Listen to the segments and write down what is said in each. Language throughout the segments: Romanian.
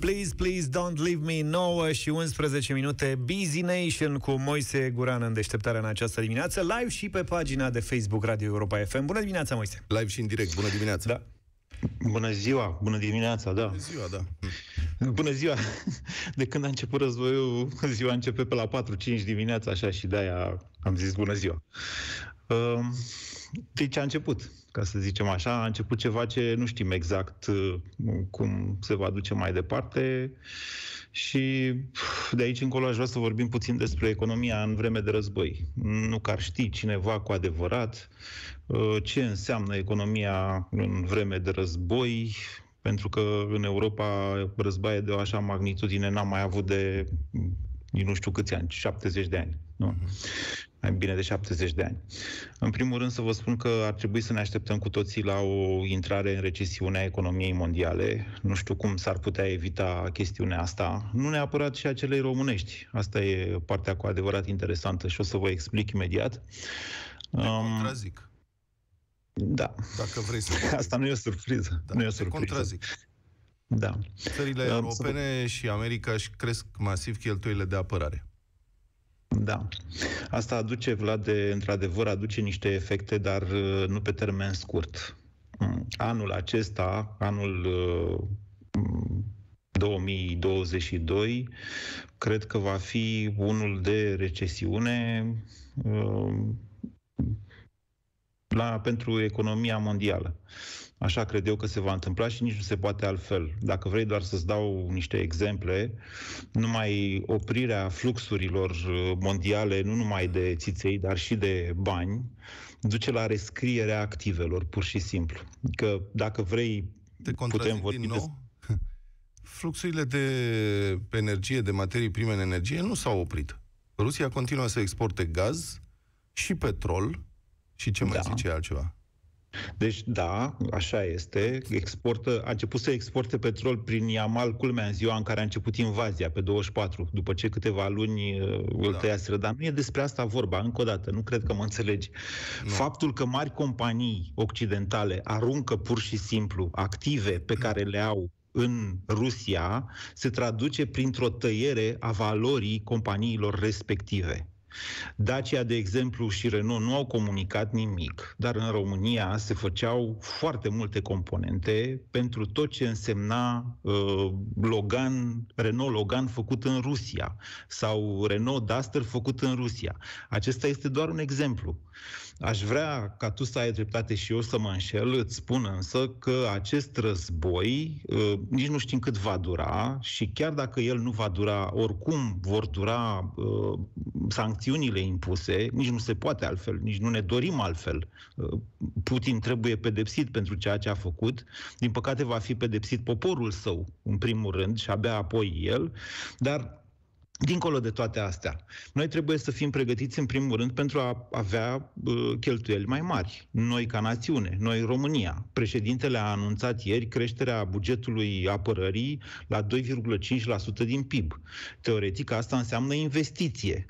Please, please don't leave me 9 și 11 minute Busy Nation cu Moise Guran în deșteptare în această dimineață Live și pe pagina de Facebook Radio Europa FM Bună dimineața, Moise! Live și în direct, bună dimineața! Da. Bună ziua, bună dimineața, da. Bună ziua, da. Bună ziua. De când a început războiul, ziua începe pe la 4-5 dimineața, așa, și de-aia am zis bună ziua. Uh, deci a început, ca să zicem așa, a început ceva ce nu știm exact uh, cum se va duce mai departe și de aici încolo aș vrea să vorbim puțin despre economia în vreme de război. Nu că ar ști cineva cu adevărat uh, ce înseamnă economia în vreme de război, pentru că în Europa războaie de o așa magnitudine n-am mai avut de nu știu câți ani, 70 de ani. Nu? Mhm mai bine de 70 de ani. În primul rând să vă spun că ar trebui să ne așteptăm cu toții la o intrare în recesiunea economiei mondiale. Nu știu cum s-ar putea evita chestiunea asta. Nu neapărat și a celei românești. Asta e partea cu adevărat interesantă și o să vă explic imediat. Ne contrazic. Da. Dacă vrei să... Asta nu e o surpriză. Da, nu e o surpriză. Contrazic. Da. Țările europene și America își cresc masiv cheltuielile de apărare. Da. Asta aduce, Vlad, de, într-adevăr, aduce niște efecte, dar uh, nu pe termen scurt. Mm, anul acesta, anul 2022, uh, cred că va fi unul de recesiune uh, la, pentru economia mondială. Așa cred eu că se va întâmpla și nici nu se poate altfel. Dacă vrei doar să-ți dau niște exemple, numai oprirea fluxurilor uh, mondiale, nu numai de țiței, dar și de bani, duce la rescrierea activelor, pur și simplu. Că dacă vrei, Te putem vorbi din nou? Des- Fluxurile de energie, de materii prime în energie, nu s-au oprit. Rusia continuă să exporte gaz și petrol, și ce mai da. zice altceva? Deci, da, așa este. Exportă, a început să exporte petrol prin Iamal, culmea, în ziua în care a început invazia, pe 24, după ce câteva luni uh, îl da. tăiaseră. Dar nu e despre asta vorba, încă o dată, nu cred că mă înțelegi. Nu. Faptul că mari companii occidentale aruncă pur și simplu active pe care le au în Rusia se traduce printr-o tăiere a valorii companiilor respective. Dacia, de exemplu, și Renault nu au comunicat nimic, dar în România se făceau foarte multe componente pentru tot ce însemna uh, Logan, Renault Logan făcut în Rusia sau Renault Duster făcut în Rusia. Acesta este doar un exemplu. Aș vrea ca tu să ai dreptate și eu să mă înșel, îți spun însă că acest război uh, nici nu știm cât va dura și chiar dacă el nu va dura, oricum vor dura uh, sancțiuni sancțiunile impuse, nici nu se poate altfel, nici nu ne dorim altfel. Uh, Putin trebuie pedepsit pentru ceea ce a făcut. Din păcate va fi pedepsit poporul său, în primul rând, și abia apoi el, dar Dincolo de toate astea, noi trebuie să fim pregătiți în primul rând pentru a avea uh, cheltuieli mai mari. Noi ca națiune, noi România. Președintele a anunțat ieri creșterea bugetului apărării la 2,5% din PIB. Teoretic asta înseamnă investiție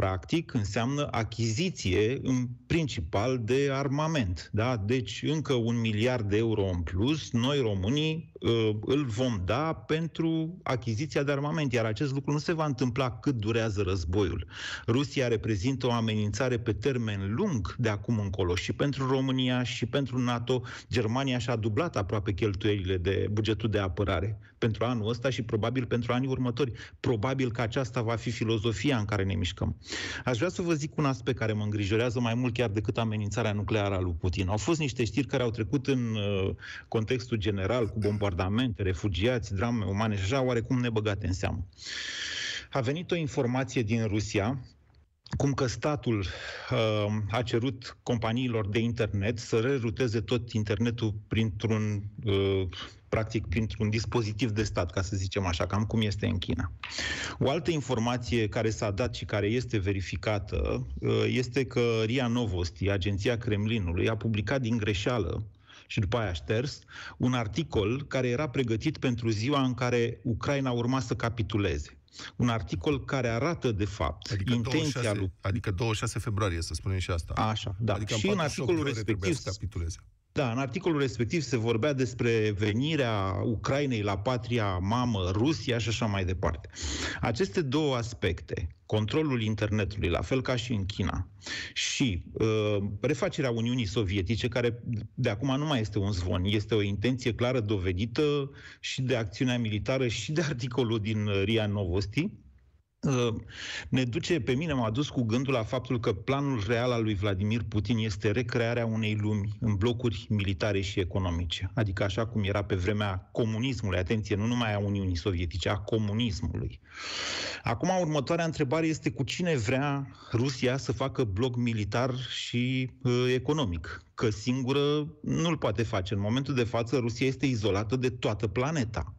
practic înseamnă achiziție în principal de armament. Da? Deci încă un miliard de euro în plus, noi românii uh, îl vom da pentru achiziția de armament, iar acest lucru nu se va întâmpla cât durează războiul. Rusia reprezintă o amenințare pe termen lung de acum încolo și pentru România și pentru NATO. Germania și-a dublat aproape cheltuielile de bugetul de apărare pentru anul ăsta și probabil pentru anii următori. Probabil că aceasta va fi filozofia în care ne mișcăm. Aș vrea să vă zic un aspect care mă îngrijorează mai mult chiar decât amenințarea nucleară a lui Putin. Au fost niște știri care au trecut în uh, contextul general, cu bombardamente, refugiați, drame umane și așa, oarecum nebăgate în seamă. A venit o informație din Rusia cum că statul uh, a cerut companiilor de internet să reruteze tot internetul printr-un, uh, practic, printr-un dispozitiv de stat, ca să zicem așa, cam cum este în China. O altă informație care s-a dat și care este verificată uh, este că RIA Novosti, agenția Kremlinului, a publicat din greșeală și după aia șters, un articol care era pregătit pentru ziua în care Ucraina urma să capituleze un articol care arată, de fapt, adică intenția 26, lui... Adică 26 februarie, să spunem și asta. Așa, da. Adică și în articolul respectiv... Să capituleze. Da, în articolul respectiv se vorbea despre venirea Ucrainei la patria mamă, Rusia și așa mai departe. Aceste două aspecte, controlul internetului, la fel ca și în China, și uh, refacerea Uniunii Sovietice, care de acum nu mai este un zvon, este o intenție clară dovedită și de acțiunea militară și de articolul din uh, Ria Novosti, Ă, ne duce pe mine, m-a dus cu gândul la faptul că planul real al lui Vladimir Putin este recrearea unei lumi în blocuri militare și economice, adică așa cum era pe vremea comunismului, atenție, nu numai a Uniunii Sovietice, a comunismului. Acum, următoarea întrebare este cu cine vrea Rusia să facă bloc militar și uh, economic, că singură nu-l poate face. În momentul de față, Rusia este izolată de toată planeta.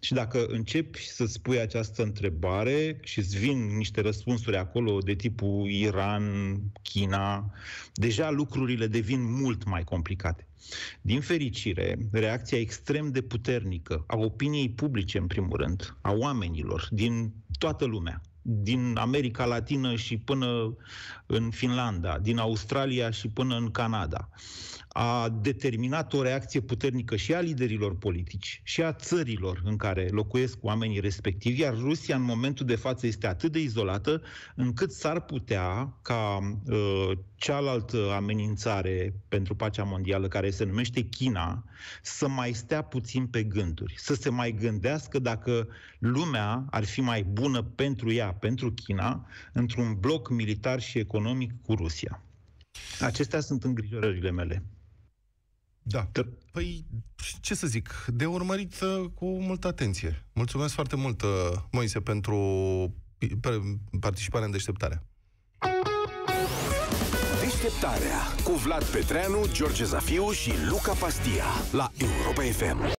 Și dacă începi să spui această întrebare și îți vin niște răspunsuri acolo de tipul Iran, China, deja lucrurile devin mult mai complicate. Din fericire, reacția extrem de puternică a opiniei publice, în primul rând, a oamenilor din toată lumea, din America Latină și până în Finlanda, din Australia și până în Canada, a determinat o reacție puternică și a liderilor politici și a țărilor în care locuiesc oamenii respectivi, iar Rusia în momentul de față este atât de izolată încât s-ar putea ca uh, cealaltă amenințare pentru pacea mondială, care se numește China, să mai stea puțin pe gânduri, să se mai gândească dacă lumea ar fi mai bună pentru ea crea pentru China într-un bloc militar și economic cu Rusia. Acestea sunt îngrijorările mele. Da. da. Păi, ce să zic, de urmărit uh, cu multă atenție. Mulțumesc foarte mult, uh, Moise, pentru participarea în deșteptarea. Deșteptarea cu Vlad Petreanu, George Zafiu și Luca Pastia la Europa FM.